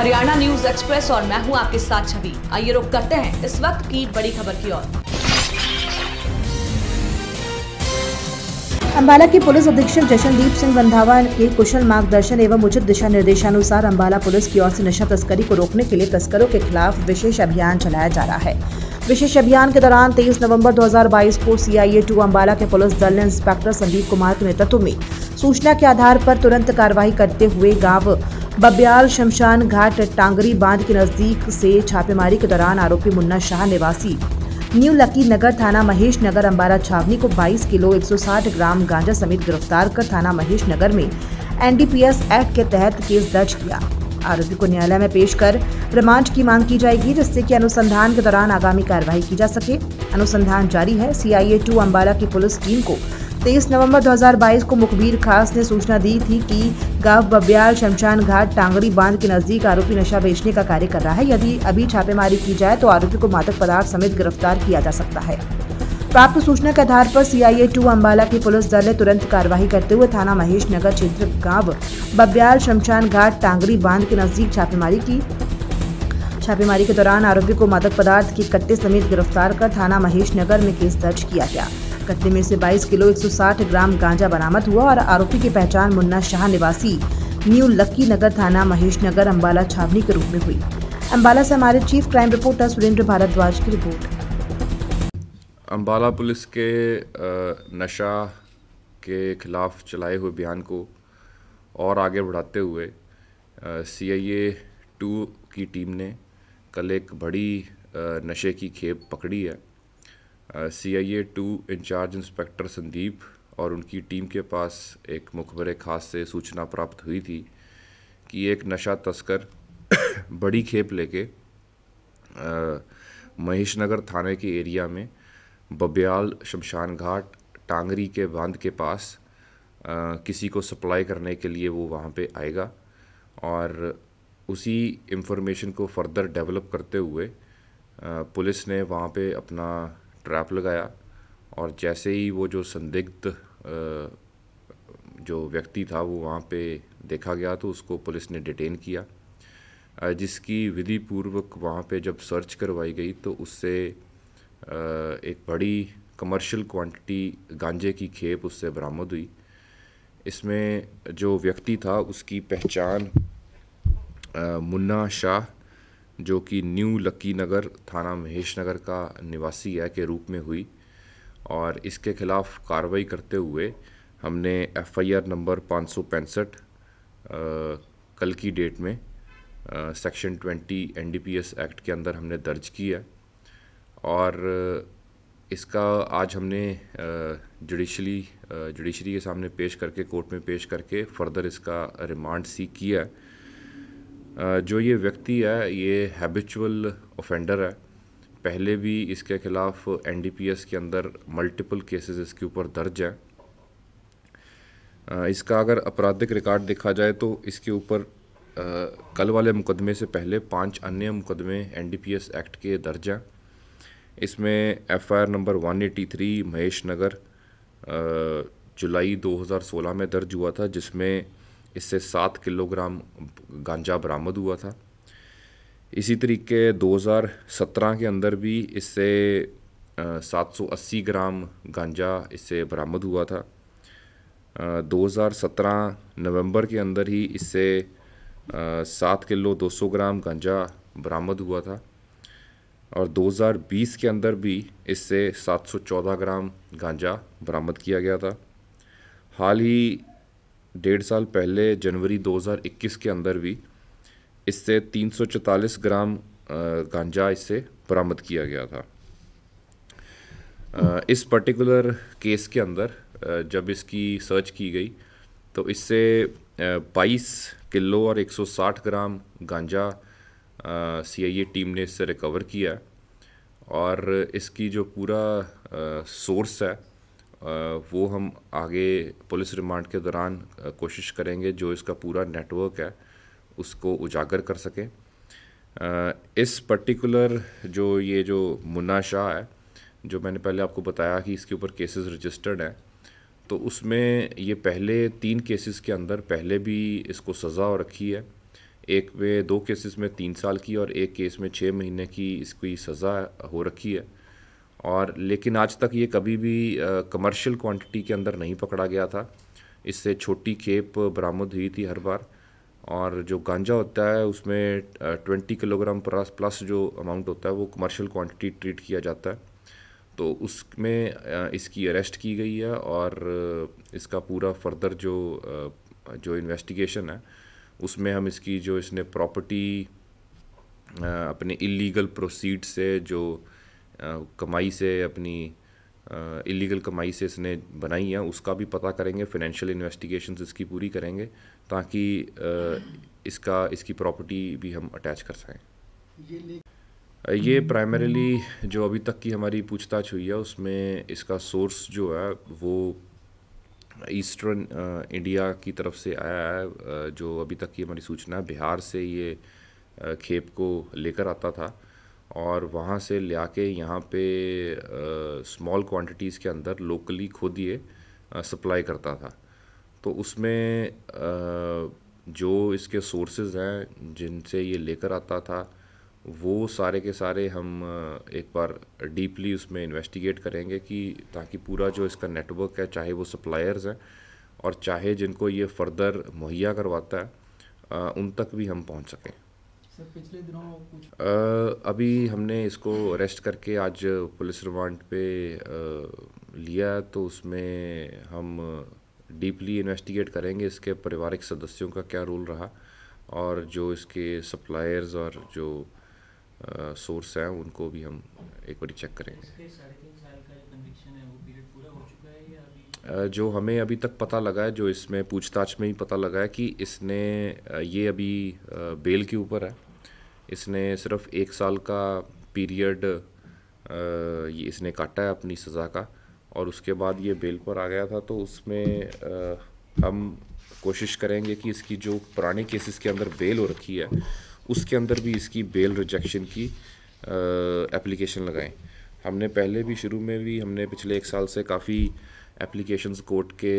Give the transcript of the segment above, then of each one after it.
Haryana news express और मैं हूं आपके साथ छवि आइए रुक करते हैं इस वक्त की बड़ी खबर की ओर अंबाला के पुलिस अधीक्षक जशनदीप सिंह रंधावा के कुशल मार्गदर्शन एवं उचित दिशा निर्देशानुसार अंबाला पुलिस की ओर से नशा तस्करी को रोकने के लिए तस्करों के खिलाफ विशेष अभियान चलाया जा रहा है विशेष अभियान के दौरान 23 नवंबर 2022 को सीआईए टू अम्बाला के पुलिस दल ने इंस्पेक्टर संदीप कुमार के नेतृत्व में सूचना के आधार पर तुरंत कार्रवाई करते हुए गांव बब्याल शमशान घाट टांगरी बांध के नजदीक से छापेमारी के दौरान आरोपी मुन्ना शाह निवासी न्यू लकी नगर थाना महेश नगर अम्बारा छावनी को 22 किलो 160 ग्राम गांजा समेत गिरफ्तार कर थाना महेश नगर में एनडीपीएस एक्ट के तहत केस दर्ज किया आरोपी को न्यायालय में पेश कर रिमांड की मांग की जाएगी जिससे कि अनुसंधान के दौरान आगामी कार्रवाई की जा सके अनुसंधान जारी है सीआईए टू अम्बाला की पुलिस टीम को तेईस नवंबर 2022 को मुखबिर खास ने सूचना दी थी कि गांव बब्याल शमशान घाट टांगड़ी बांध के नजदीक आरोपी नशा बेचने का कार्य कर रहा है यदि अभी छापेमारी की जाए तो आरोपी को मादक पदार्थ समेत गिरफ्तार किया जा सकता है प्राप्त सूचना के आधार पर सीआईए टू अम्बाला की पुलिस दल ने तुरंत कार्रवाई करते हुए थाना महेश नगर क्षेत्र गांव बब्याल शमशान घाट टांगरी बांध के नजदीक छापेमारी की छापेमारी के दौरान आरोपी को मादक पदार्थ के कट्टे समेत गिरफ्तार कर थाना महेश नगर में केस दर्ज किया गया मुकदमे में से 22 किलो 160 ग्राम गांजा बरामद हुआ और आरोपी की पहचान मुन्ना शाह निवासी न्यू लक्की नगर थाना महेश नगर अम्बाला छावनी के रूप में हुई अम्बाला से हमारे chief crime reporter Surender Bhardwaj की रिपोर्ट अम्बाला पुलिस के नशा के खिलाफ चलाए हुए बयान को और आगे बढ़ाते हुए सी आई ए टू की टीम ने कल एक बड़ी नशे की खेप पकड़ी है C I A two incharge inspector Sandeep और उनकी टीम के पास एक मुखबर ख़ास से सूचना प्राप्त हुई थी कि एक नशा तस्कर बड़ी खेप लेके महेश नगर थाने के एरिया में बब्याल शमशान घाट टांगरी के बांध के पास आ, किसी को सप्लाई करने के लिए वो वहाँ पे आएगा और उसी इंफॉर्मेशन को फर्दर डेवलप करते हुए आ, पुलिस ने वहाँ पे अपना ट्रैप लगाया और जैसे ही वो जो संदिग्ध जो व्यक्ति था वो वहाँ पे देखा गया तो उसको पुलिस ने डिटेन किया जिसकी विधि पूर्वक वहाँ पे जब सर्च करवाई गई तो उससे एक बड़ी कमर्शियल क्वांटिटी गांजे की खेप उससे बरामद हुई इसमें जो व्यक्ति था उसकी पहचान मुन्ना शाह जो कि न्यू लक्की नगर थाना महेश नगर का निवासी है के रूप में हुई और इसके खिलाफ कार्रवाई करते हुए हमने एफआईआर नंबर पाँच सौ पैंसठ कल की डेट में सेक्शन ट्वेंटी एनडीपीएस एक्ट के अंदर हमने दर्ज किया है और इसका आज हमने जुडिशली जुडिशरी के सामने पेश करके कोर्ट में पेश करके फर्दर इसका रिमांड सीख किया है जो ये व्यक्ति है ये हैबिचुअल ऑफेंडर है पहले भी इसके खिलाफ एनडीपीएस के अंदर मल्टीपल केसेस इसके ऊपर दर्ज हैं इसका अगर आपराधिक रिकॉर्ड देखा जाए तो इसके ऊपर कल वाले मुकदमे से पहले पांच अन्य मुकदमे एनडीपीएस एक्ट के दर्ज हैं इसमें एफआईआर नंबर 183 महेश नगर जुलाई 2016 में दर्ज हुआ था जिसमें इससे सात किलोग्राम गांजा बरामद हुआ था इसी तरीके 2017 के अंदर भी इससे 780 ग्राम गांजा इससे बरामद हुआ था 2017 नवंबर के अंदर ही इससे सात किलो 200 ग्राम गांजा बरामद हुआ था और 2020 के अंदर भी इससे 714 ग्राम गांजा बरामद किया गया था हाल ही डेढ़ साल पहले जनवरी 2021 के अंदर भी इससे 344 ग्राम गांजा इससे बरामद किया गया था इस पर्टिकुलर केस के अंदर जब इसकी सर्च की गई तो इससे 22 किलो और 160 ग्राम गांजा सीआईए टीम ने इससे रिकवर किया और इसकी जो पूरा सोर्स है वो हम आगे पुलिस रिमांड के दौरान कोशिश करेंगे जो इसका पूरा नेटवर्क है उसको उजागर कर सकें इस पर्टिकुलर जो ये जो मुन्ना शाह है जो मैंने पहले आपको बताया कि इसके ऊपर केसेस रजिस्टर्ड हैं तो उसमें ये पहले तीन केसेस के अंदर पहले भी इसको सज़ा रखी है एक में दो केसेस में तीन साल की और एक केस में छः महीने की इसकी सज़ा हो रखी है और लेकिन आज तक ये कभी भी कमर्शियल क्वांटिटी के अंदर नहीं पकड़ा गया था इससे छोटी खेप बरामद हुई थी हर बार और जो गांजा होता है उसमें ट्वेंटी किलोग्राम प्लस प्लस जो अमाउंट होता है वो कमर्शियल क्वांटिटी ट्रीट किया जाता है तो उसमें इसकी अरेस्ट की गई है और इसका पूरा फर्दर जो जो इन्वेस्टिगेशन है उसमें हम इसकी जो इसने प्रॉपर्टी अपने इलीगल प्रोसीड से जो कमाई से अपनी इलीगल कमाई से इसने बनाई है उसका भी पता करेंगे फिनेंशियल इन्वेस्टिगेशन इसकी पूरी करेंगे ताकि इसका इसकी प्रॉपर्टी भी हम अटैच कर सकें ये, प्राइमरीली जो अभी तक की हमारी पूछताछ हुई है उसमें इसका सोर्स जो है वो ईस्टर्न इंडिया की तरफ से आया है जो अभी तक की हमारी सूचना है बिहार से ये खेप को लेकर आता था और वहाँ से ले आके यहाँ पे स्मॉल क्वांटिटीज़ के अंदर लोकली खुद ये सप्लाई करता था तो उसमें आ, जो इसके सोर्सेज हैं जिनसे ये लेकर आता था वो सारे के सारे हम एक बार डीपली उसमें इन्वेस्टिगेट करेंगे कि ताकि पूरा जो इसका नेटवर्क है चाहे वो सप्लायर्स हैं और चाहे जिनको ये फ़र्दर मुहैया करवाता है उन तक भी हम पहुंच सकें पिछले दिनों अभी हमने इसको अरेस्ट करके आज पुलिस रिमांड पे लिया तो उसमें हम डीपली इन्वेस्टिगेट करेंगे इसके पारिवारिक सदस्यों का क्या रोल रहा और जो इसके सप्लायर्स और जो सोर्स हैं उनको भी हम एक बार चेक करेंगे जो हमें अभी तक पता लगा है जो इसमें पूछताछ में ही पता लगा है कि इसने ये अभी बेल के ऊपर है इसने सिर्फ एक साल का पीरियड ये इसने काटा है अपनी सज़ा का और उसके बाद ये बेल पर आ गया था तो उसमें हम कोशिश करेंगे कि इसकी जो पुराने केसेस के अंदर बेल हो रखी है उसके अंदर भी इसकी बेल रिजेक्शन की एप्लीकेशन लगाएं हमने पहले भी शुरू में भी हमने पिछले एक साल से काफ़ी एप्लीकेशंस कोर्ट के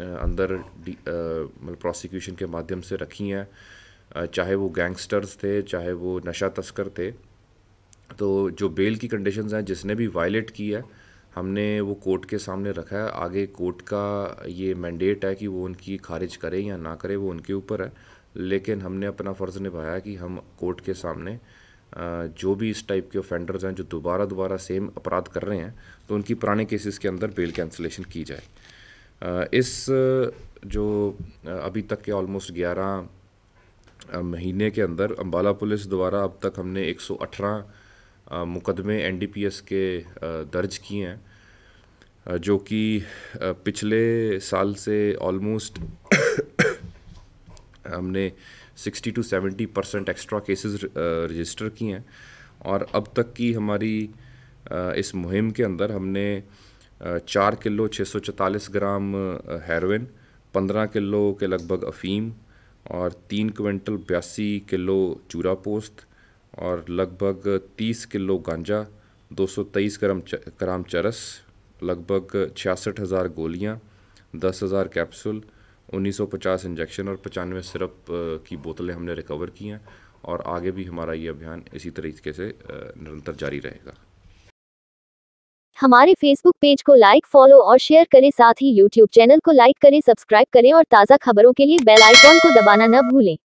अंदर मतलब प्रोसिक्यूशन के माध्यम से रखी हैं चाहे वो गैंगस्टर्स थे चाहे वो नशा तस्कर थे तो जो बेल की कंडीशंस हैं जिसने भी वायलेट की है हमने वो कोर्ट के सामने रखा है आगे कोर्ट का ये मैंडेट है कि वो उनकी खारिज करे या ना करे वो उनके ऊपर है लेकिन हमने अपना फ़र्ज़ निभाया कि हम कोर्ट के सामने जो भी इस टाइप के ऑफेंडर्स हैं जो दोबारा दोबारा सेम अपराध कर रहे हैं तो उनकी पुराने केसेस के अंदर बेल कैंसलेशन की जाए इस जो अभी तक के ऑलमोस्ट ग्यारह महीने के अंदर अम्बाला पुलिस द्वारा अब तक हमने 118 मुकदमे एनडीपीएस के दर्ज किए हैं जो कि पिछले साल से ऑलमोस्ट हमने 60 to 70 percent extra cases register किए हैं और अब तक की हमारी इस मुहिम के अंदर हमने चार किलो 644 ग्राम हेरोइन 15 किलो के लगभग अफ़ीम और तीन क्विंटल बयासी किलो चूरा पोस्त और लगभग तीस किलो गांजा दो सौ तेईस ग्राम ग्राम चरस लगभग छियासठ हज़ार गोलियाँ दस हज़ार कैप्सूल उन्नीस सौ पचास इंजेक्शन और पचानवे सिरप की बोतलें हमने रिकवर की हैं और आगे भी हमारा ये अभियान इसी तरीके से निरंतर जारी रहेगा हमारे फेसबुक पेज को लाइक फॉलो और शेयर करें साथ ही यूट्यूब चैनल को लाइक करें सब्सक्राइब करें और ताज़ा खबरों के लिए बेल आइकॉन को दबाना न भूलें